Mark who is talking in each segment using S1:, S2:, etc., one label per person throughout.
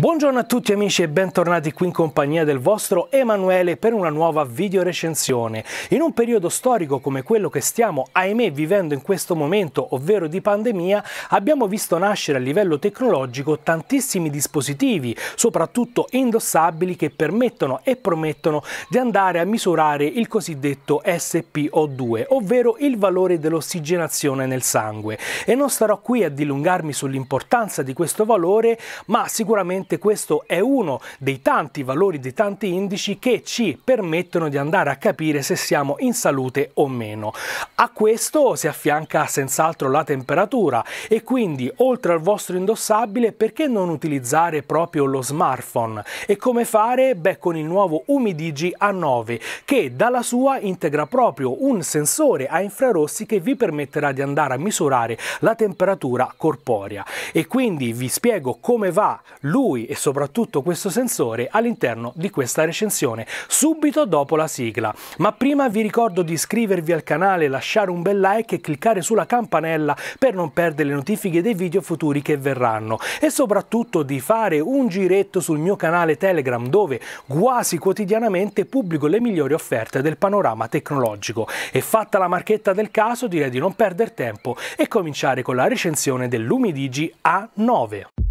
S1: Buongiorno a tutti amici e bentornati qui in compagnia del vostro Emanuele per una nuova video recensione. In un periodo storico come quello che stiamo ahimè vivendo in questo momento, ovvero di pandemia, abbiamo visto nascere a livello tecnologico tantissimi dispositivi, soprattutto indossabili, che permettono e promettono di andare a misurare il cosiddetto SPO2, ovvero il valore dell'ossigenazione nel sangue. E non starò qui a dilungarmi sull'importanza di questo valore, ma sicuramente sicuramente questo è uno dei tanti valori, dei tanti indici che ci permettono di andare a capire se siamo in salute o meno. A questo si affianca senz'altro la temperatura e quindi oltre al vostro indossabile perché non utilizzare proprio lo smartphone? E come fare? Beh con il nuovo Umidigi A9 che dalla sua integra proprio un sensore a infrarossi che vi permetterà di andare a misurare la temperatura corporea e quindi vi spiego come va lui lui e soprattutto questo sensore all'interno di questa recensione, subito dopo la sigla. Ma prima vi ricordo di iscrivervi al canale, lasciare un bel like e cliccare sulla campanella per non perdere le notifiche dei video futuri che verranno e soprattutto di fare un giretto sul mio canale Telegram dove quasi quotidianamente pubblico le migliori offerte del panorama tecnologico. E fatta la marchetta del caso direi di non perdere tempo e cominciare con la recensione dell'Umidigi A9.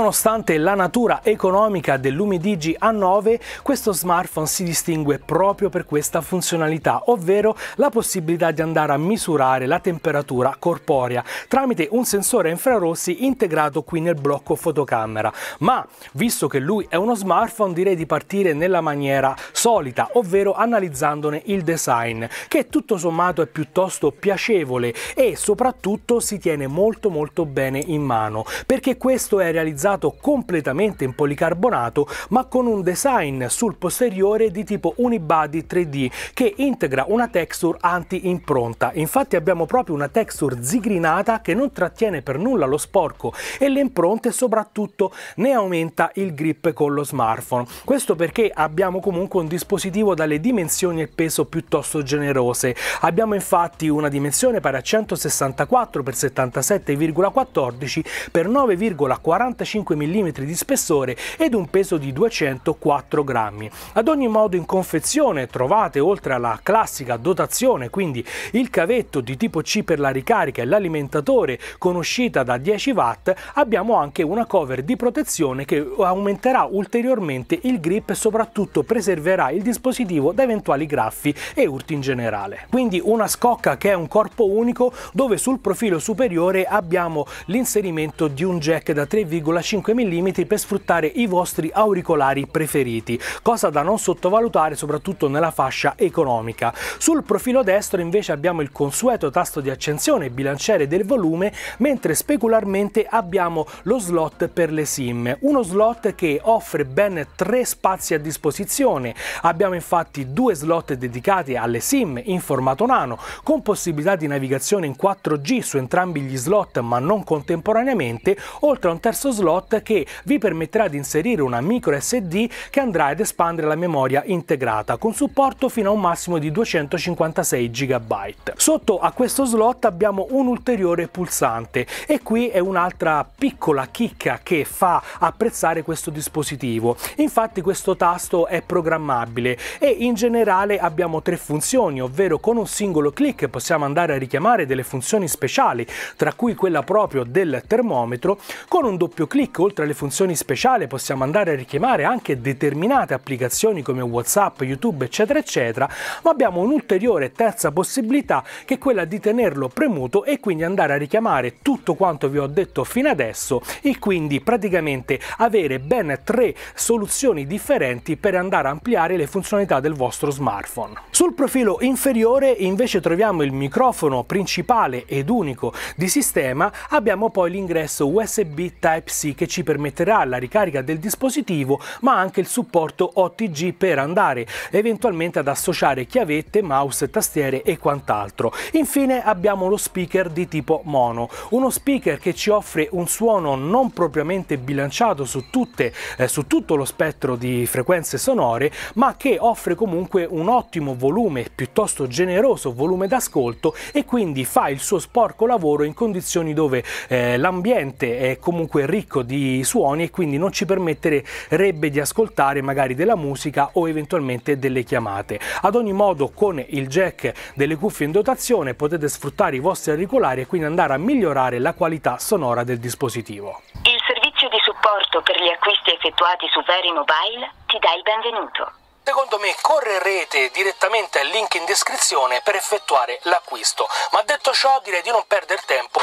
S1: nonostante la natura economica dell'Umidigi A9, questo smartphone si distingue proprio per questa funzionalità, ovvero la possibilità di andare a misurare la temperatura corporea tramite un sensore infrarossi integrato qui nel blocco fotocamera. Ma visto che lui è uno smartphone, direi di partire nella maniera solita, ovvero analizzandone il design, che tutto sommato è piuttosto piacevole e soprattutto si tiene molto molto bene in mano, perché questo è realizzato realizzato completamente in policarbonato ma con un design sul posteriore di tipo unibody 3D che integra una texture anti-impronta. Infatti abbiamo proprio una texture zigrinata che non trattiene per nulla lo sporco e le impronte soprattutto ne aumenta il grip con lo smartphone. Questo perché abbiamo comunque un dispositivo dalle dimensioni e peso piuttosto generose. Abbiamo infatti una dimensione pari a 164 x 77,14 x 9,45 35 mm di spessore ed un peso di 204 grammi. Ad ogni modo in confezione trovate oltre alla classica dotazione, quindi il cavetto di tipo C per la ricarica e l'alimentatore con uscita da 10 watt, abbiamo anche una cover di protezione che aumenterà ulteriormente il grip e soprattutto preserverà il dispositivo da eventuali graffi e urti in generale. Quindi una scocca che è un corpo unico dove sul profilo superiore abbiamo l'inserimento di un jack da 3,5 5 mm per sfruttare i vostri auricolari preferiti, cosa da non sottovalutare soprattutto nella fascia economica. Sul profilo destro invece abbiamo il consueto tasto di accensione e bilanciere del volume, mentre specularmente abbiamo lo slot per le SIM, uno slot che offre ben tre spazi a disposizione. Abbiamo infatti due slot dedicati alle SIM in formato nano, con possibilità di navigazione in 4G su entrambi gli slot ma non contemporaneamente, oltre a un terzo slot slot che vi permetterà di inserire una micro SD che andrà ad espandere la memoria integrata con supporto fino a un massimo di 256 GB. Sotto a questo slot abbiamo un ulteriore pulsante e qui è un'altra piccola chicca che fa apprezzare questo dispositivo. Infatti questo tasto è programmabile e in generale abbiamo tre funzioni, ovvero con un singolo clic possiamo andare a richiamare delle funzioni speciali, tra cui quella proprio del termometro, con un doppio clic click, oltre alle funzioni speciali, possiamo andare a richiamare anche determinate applicazioni come WhatsApp, YouTube, eccetera, eccetera, ma abbiamo un'ulteriore terza possibilità che è quella di tenerlo premuto e quindi andare a richiamare tutto quanto vi ho detto fino adesso e quindi praticamente avere ben tre soluzioni differenti per andare a ampliare le funzionalità del vostro smartphone. Sul profilo inferiore invece troviamo il microfono principale ed unico di sistema, abbiamo poi l'ingresso USB Type-C che ci permetterà la ricarica del dispositivo ma anche il supporto OTG per andare eventualmente ad associare chiavette, mouse, tastiere e quant'altro. Infine abbiamo lo speaker di tipo mono, uno speaker che ci offre un suono non propriamente bilanciato su, tutte, eh, su tutto lo spettro di frequenze sonore ma che offre comunque un ottimo volume, piuttosto generoso volume d'ascolto e quindi fa il suo sporco lavoro in condizioni dove eh, l'ambiente è comunque ricco ricco di suoni e quindi non ci permetterebbe di ascoltare magari della musica o eventualmente delle chiamate. Ad ogni modo con il jack delle cuffie in dotazione potete sfruttare i vostri auricolari e quindi andare a migliorare la qualità sonora del dispositivo. Il servizio di supporto per gli acquisti effettuati su Veri Mobile ti dà il benvenuto. Secondo me correrete direttamente al link in descrizione per effettuare l'acquisto, ma detto ciò direi di non perdere tempo.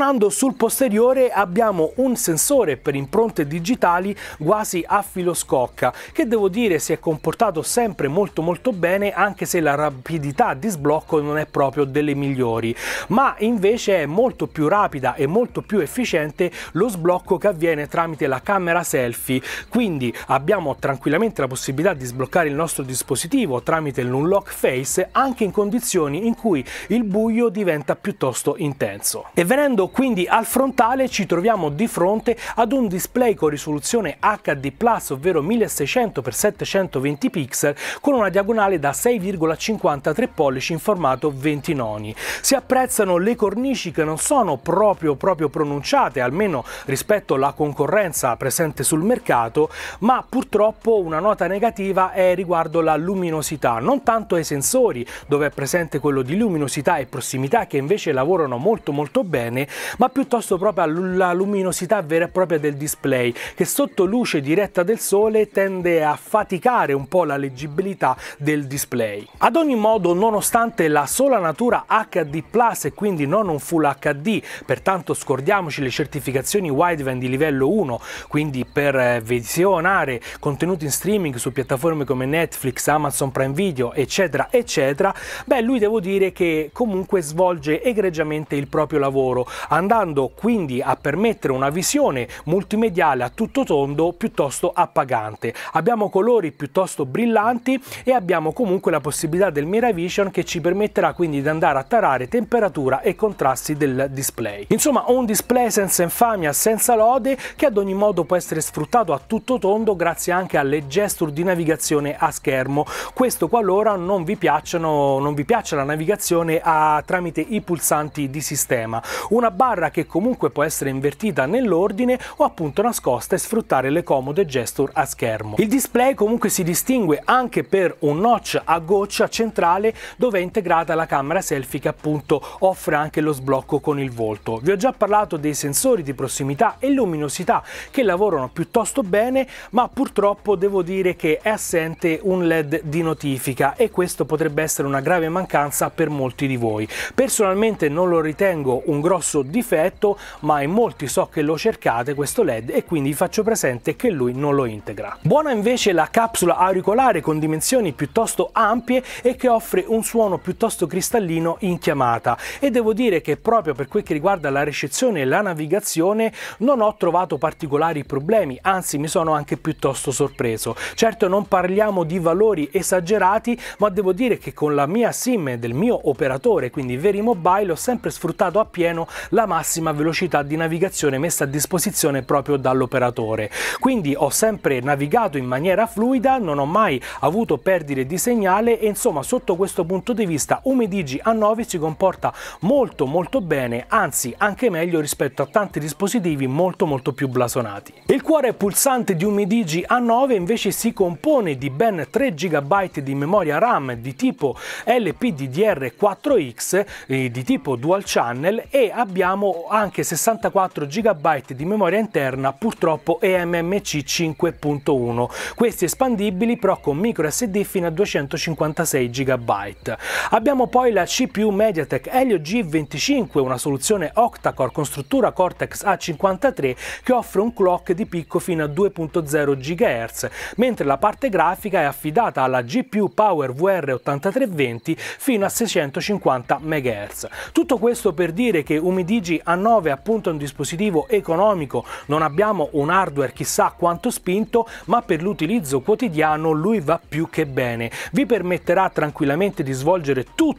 S1: Tornando sul posteriore abbiamo un sensore per impronte digitali quasi a filo scocca che devo dire si è comportato sempre molto molto bene anche se la rapidità di sblocco non è proprio delle migliori ma invece è molto più rapida e molto più efficiente lo sblocco che avviene tramite la camera selfie quindi abbiamo tranquillamente la possibilità di sbloccare il nostro dispositivo tramite l'unlock face anche in condizioni in cui il buio diventa piuttosto intenso e venendo quindi al frontale ci troviamo di fronte ad un display con risoluzione HD+, ovvero 1600x720 pixel, con una diagonale da 6,53 pollici in formato 20 noni. Si apprezzano le cornici che non sono proprio, proprio pronunciate, almeno rispetto alla concorrenza presente sul mercato, ma purtroppo una nota negativa è riguardo la luminosità, non tanto ai sensori, dove è presente quello di luminosità e prossimità che invece lavorano molto molto bene, ma piuttosto proprio alla luminosità vera e propria del display che sotto luce diretta del sole tende a faticare un po' la leggibilità del display. Ad ogni modo, nonostante la sola natura HD Plus e quindi non un Full HD, pertanto scordiamoci le certificazioni wideband di livello 1, quindi per eh, visionare contenuti in streaming su piattaforme come Netflix, Amazon Prime Video, eccetera, eccetera, beh, lui devo dire che comunque svolge egregiamente il proprio lavoro, andando quindi a permettere una visione multimediale a tutto tondo piuttosto appagante. Abbiamo colori piuttosto brillanti e abbiamo comunque la possibilità del Miravision che ci permetterà quindi di andare a tarare temperatura e contrasti del display. Insomma un display senza infamia, senza lode che ad ogni modo può essere sfruttato a tutto tondo grazie anche alle gesture di navigazione a schermo. Questo qualora non vi, piacciono, non vi piaccia la navigazione a, tramite i pulsanti di sistema. Una barra che comunque può essere invertita nell'ordine o appunto nascosta e sfruttare le comode gesture a schermo. Il display comunque si distingue anche per un notch a goccia centrale dove è integrata la camera selfie che appunto offre anche lo sblocco con il volto. Vi ho già parlato dei sensori di prossimità e luminosità che lavorano piuttosto bene ma purtroppo devo dire che è assente un led di notifica e questo potrebbe essere una grave mancanza per molti di voi. Personalmente non lo ritengo un grosso questo difetto ma in molti so che lo cercate questo led e quindi vi faccio presente che lui non lo integra. Buona invece la capsula auricolare con dimensioni piuttosto ampie e che offre un suono piuttosto cristallino in chiamata e devo dire che proprio per quel che riguarda la ricezione e la navigazione non ho trovato particolari problemi anzi mi sono anche piuttosto sorpreso. Certo non parliamo di valori esagerati ma devo dire che con la mia sim del mio operatore quindi Verimobile ho sempre sfruttato appieno la massima velocità di navigazione messa a disposizione proprio dall'operatore. Quindi ho sempre navigato in maniera fluida, non ho mai avuto perdite di segnale e insomma sotto questo punto di vista Umedigi A9 si comporta molto molto bene, anzi anche meglio rispetto a tanti dispositivi molto molto più blasonati. Il cuore pulsante di Umedigi A9 invece si compone di ben 3 GB di memoria RAM di tipo LPDDR4X eh, di tipo dual channel e abbiamo abbiamo anche 64 GB di memoria interna, purtroppo eMMC 5.1. Questi espandibili però con micro SD fino a 256 GB. Abbiamo poi la CPU MediaTek Helio G25, una soluzione octa-core con struttura Cortex A53 che offre un clock di picco fino a 2.0 GHz, mentre la parte grafica è affidata alla GPU Power VR8320 fino a 650 MHz. Tutto questo per dire che umidità Digi A9 è appunto un dispositivo economico, non abbiamo un hardware chissà quanto spinto, ma per l'utilizzo quotidiano lui va più che bene. Vi permetterà tranquillamente di svolgere tutte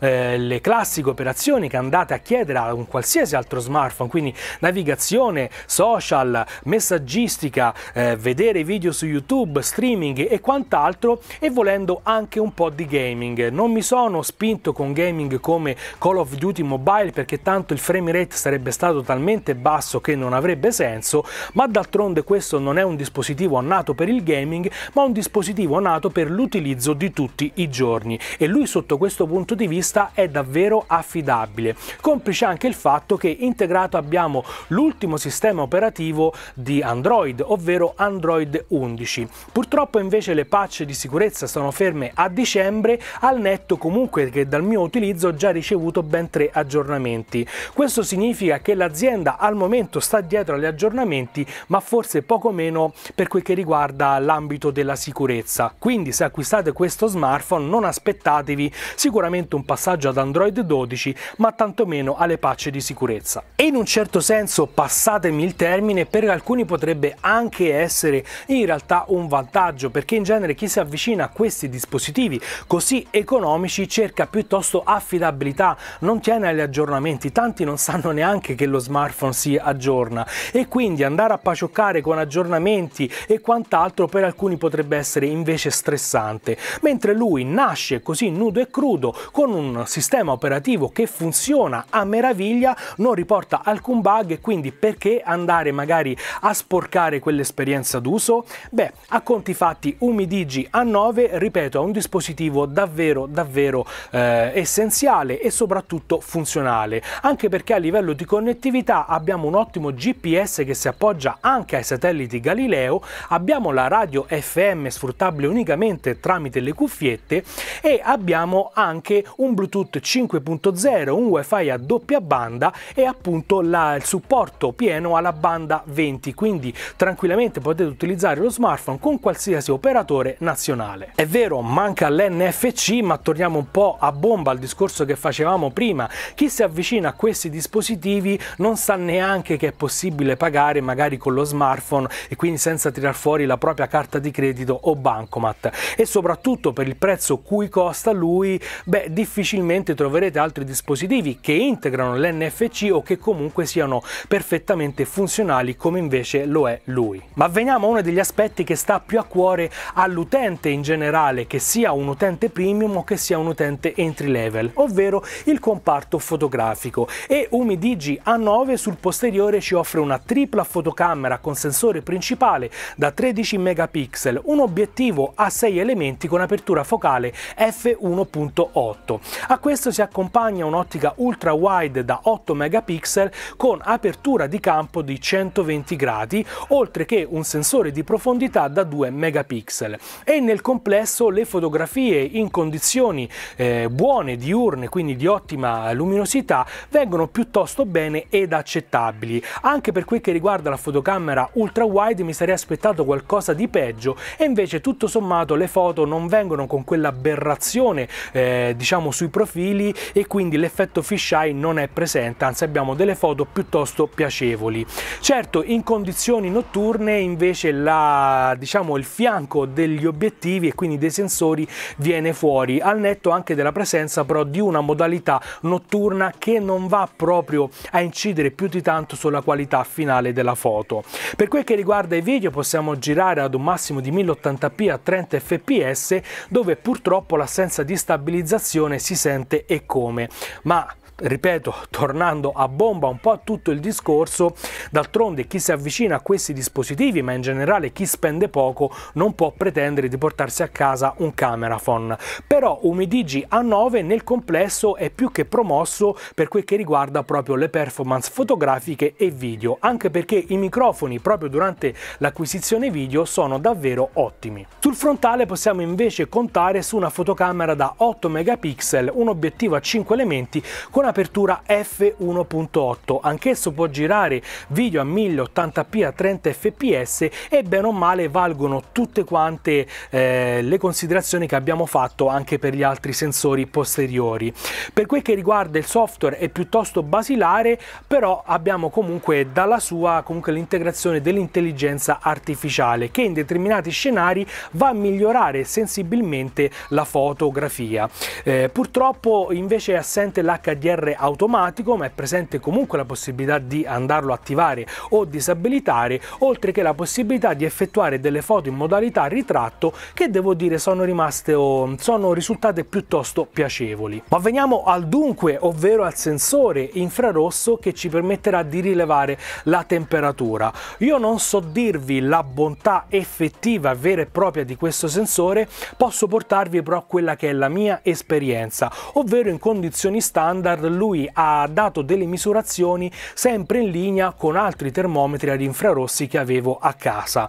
S1: eh, le classiche operazioni che andate a chiedere a un qualsiasi altro smartphone, quindi navigazione, social, messaggistica, eh, vedere video su YouTube, streaming e quant'altro e volendo anche un po' di gaming. Non mi sono spinto con gaming come Call of Duty Mobile perché tanto il il frame rate sarebbe stato talmente basso che non avrebbe senso, ma d'altronde questo non è un dispositivo nato per il gaming, ma un dispositivo nato per l'utilizzo di tutti i giorni e lui sotto questo punto di vista è davvero affidabile. Complice anche il fatto che integrato abbiamo l'ultimo sistema operativo di Android, ovvero Android 11. Purtroppo invece le patch di sicurezza sono ferme a dicembre, al netto comunque che dal mio utilizzo ho già ricevuto ben tre aggiornamenti. Questo significa che l'azienda al momento sta dietro agli aggiornamenti, ma forse poco meno per quel che riguarda l'ambito della sicurezza. Quindi se acquistate questo smartphone non aspettatevi sicuramente un passaggio ad Android 12, ma tantomeno alle patch di sicurezza. E in un certo senso, passatemi il termine, per alcuni potrebbe anche essere in realtà un vantaggio, perché in genere chi si avvicina a questi dispositivi così economici cerca piuttosto affidabilità, non tiene agli aggiornamenti, tanti molti non sanno neanche che lo smartphone si aggiorna e quindi andare a pacioccare con aggiornamenti e quant'altro per alcuni potrebbe essere invece stressante, mentre lui nasce così nudo e crudo con un sistema operativo che funziona a meraviglia, non riporta alcun bug e quindi perché andare magari a sporcare quell'esperienza d'uso? Beh, a conti fatti Umidigi A9, ripeto, è un dispositivo davvero davvero eh, essenziale e soprattutto funzionale. Anche anche perché a livello di connettività abbiamo un ottimo GPS che si appoggia anche ai satelliti Galileo, abbiamo la radio FM sfruttabile unicamente tramite le cuffiette e abbiamo anche un Bluetooth 5.0, un WiFi a doppia banda e appunto la, il supporto pieno alla banda 20, quindi tranquillamente potete utilizzare lo smartphone con qualsiasi operatore nazionale. È vero, manca l'NFC, ma torniamo un po' a bomba al discorso che facevamo prima. Chi si avvicina a questo questi dispositivi non sa neanche che è possibile pagare magari con lo smartphone e quindi senza tirar fuori la propria carta di credito o bancomat e soprattutto per il prezzo cui costa lui beh difficilmente troverete altri dispositivi che integrano l'NFC o che comunque siano perfettamente funzionali come invece lo è lui. Ma veniamo a uno degli aspetti che sta più a cuore all'utente in generale che sia un utente premium o che sia un utente entry level ovvero il comparto fotografico e Umidigi A9 sul posteriore ci offre una tripla fotocamera con sensore principale da 13 megapixel, un obiettivo a 6 elementi con apertura focale f1.8. A questo si accompagna un'ottica ultra wide da 8 megapixel con apertura di campo di 120 gradi, oltre che un sensore di profondità da 2 megapixel. E nel complesso le fotografie in condizioni eh, buone, diurne, quindi di ottima luminosità, vengono vengono piuttosto bene ed accettabili. Anche per quel che riguarda la fotocamera ultra wide mi sarei aspettato qualcosa di peggio e invece tutto sommato le foto non vengono con quell'aberrazione eh, diciamo sui profili e quindi l'effetto fisheye non è presente, anzi abbiamo delle foto piuttosto piacevoli. Certo in condizioni notturne invece la, diciamo, il fianco degli obiettivi e quindi dei sensori viene fuori, al netto anche della presenza però di una modalità notturna che non va va proprio a incidere più di tanto sulla qualità finale della foto. Per quel che riguarda i video possiamo girare ad un massimo di 1080p a 30 fps dove purtroppo l'assenza di stabilizzazione si sente e come, ma ripeto, tornando a bomba un po' a tutto il discorso, d'altronde chi si avvicina a questi dispositivi, ma in generale chi spende poco, non può pretendere di portarsi a casa un cameraphone. Però un A9 nel complesso è più che promosso per quel che riguarda proprio le performance fotografiche e video, anche perché i microfoni proprio durante l'acquisizione video sono davvero ottimi. Sul frontale possiamo invece contare su una fotocamera da 8 megapixel, un obiettivo a 5 elementi con un'apertura f1.8, anch'esso può girare video a 1080p a 30 fps e bene o male valgono tutte quante eh, le considerazioni che abbiamo fatto anche per gli altri sensori posteriori. Per quel che riguarda il software è piuttosto basilare, però abbiamo comunque dalla sua comunque l'integrazione dell'intelligenza artificiale che in determinati scenari va a migliorare sensibilmente la fotografia. Eh, purtroppo invece è assente l'HDR HDR automatico ma è presente comunque la possibilità di andarlo a attivare o disabilitare oltre che la possibilità di effettuare delle foto in modalità ritratto che devo dire sono rimaste o oh, sono risultate piuttosto piacevoli. Ma veniamo al dunque ovvero al sensore infrarosso che ci permetterà di rilevare la temperatura. Io non so dirvi la bontà effettiva vera e propria di questo sensore posso portarvi però quella che è la mia esperienza ovvero in condizioni standard lui ha dato delle misurazioni sempre in linea con altri termometri ad infrarossi che avevo a casa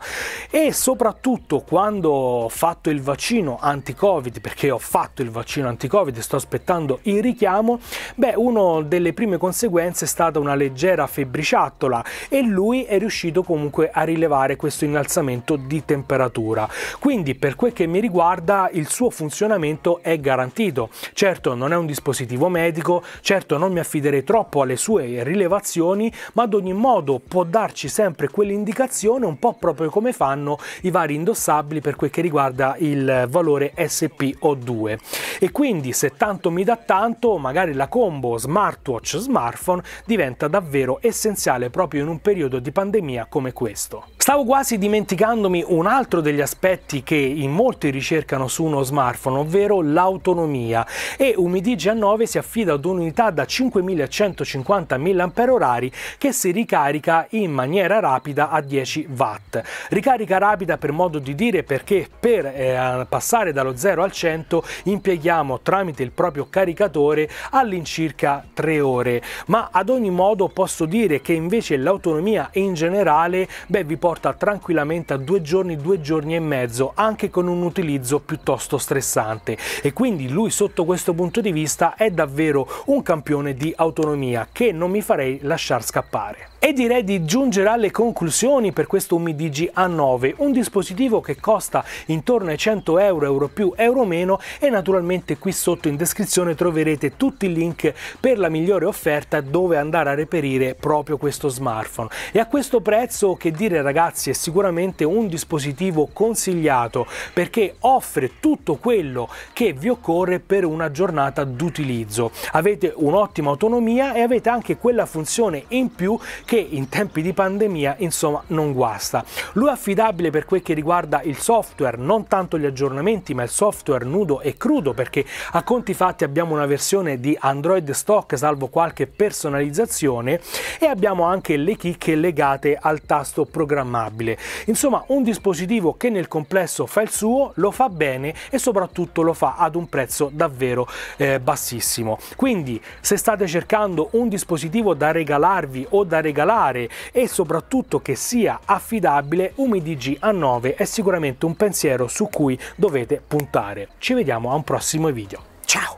S1: e soprattutto quando ho fatto il vaccino anti-covid perché ho fatto il vaccino anti-covid e sto aspettando il richiamo beh una delle prime conseguenze è stata una leggera febbriciattola e lui è riuscito comunque a rilevare questo innalzamento di temperatura quindi per quel che mi riguarda il suo funzionamento è garantito certo non è un dispositivo medico Certo non mi affiderei troppo alle sue rilevazioni, ma ad ogni modo può darci sempre quell'indicazione un po' proprio come fanno i vari indossabili per quel che riguarda il valore SPO2. E quindi se tanto mi dà tanto, magari la combo smartwatch smartphone diventa davvero essenziale proprio in un periodo di pandemia come questo. Stavo quasi dimenticandomi un altro degli aspetti che in molti ricercano su uno smartphone, ovvero l'autonomia e A9 si affida ad un unità da 5150 mAh che si ricarica in maniera rapida a 10 watt. Ricarica rapida per modo di dire perché per eh, passare dallo 0 al 100 impieghiamo tramite il proprio caricatore all'incirca 3 ore, ma ad ogni modo posso dire che invece l'autonomia in generale beh, vi porta tranquillamente a due giorni, due giorni e mezzo, anche con un utilizzo piuttosto stressante e quindi lui sotto questo punto di vista è davvero un un campione di autonomia che non mi farei lasciar scappare. E direi di giungere alle conclusioni per questo UmiDigi A9, un dispositivo che costa intorno ai 100 euro, euro più, euro meno e naturalmente qui sotto in descrizione troverete tutti i link per la migliore offerta dove andare a reperire proprio questo smartphone. E a questo prezzo che dire ragazzi è sicuramente un dispositivo consigliato perché offre tutto quello che vi occorre per una giornata d'utilizzo. Avete un'ottima autonomia e avete anche quella funzione in più che in tempi di pandemia insomma non guasta. Lui è affidabile per quel che riguarda il software, non tanto gli aggiornamenti ma il software nudo e crudo perché a conti fatti abbiamo una versione di Android stock salvo qualche personalizzazione e abbiamo anche le chicche legate al tasto programmabile. Insomma un dispositivo che nel complesso fa il suo, lo fa bene e soprattutto lo fa ad un prezzo davvero eh, bassissimo. Quindi se state cercando un dispositivo da regalarvi o da regalarvi regalare e soprattutto che sia affidabile, UmiDG A9 è sicuramente un pensiero su cui dovete puntare. Ci vediamo a un prossimo video. Ciao!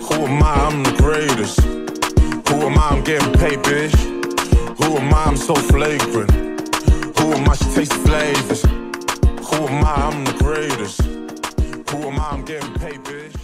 S1: Who am I? She tastes flavors. Who am I? I'm the greatest. Who am I? I'm getting paid, bitch.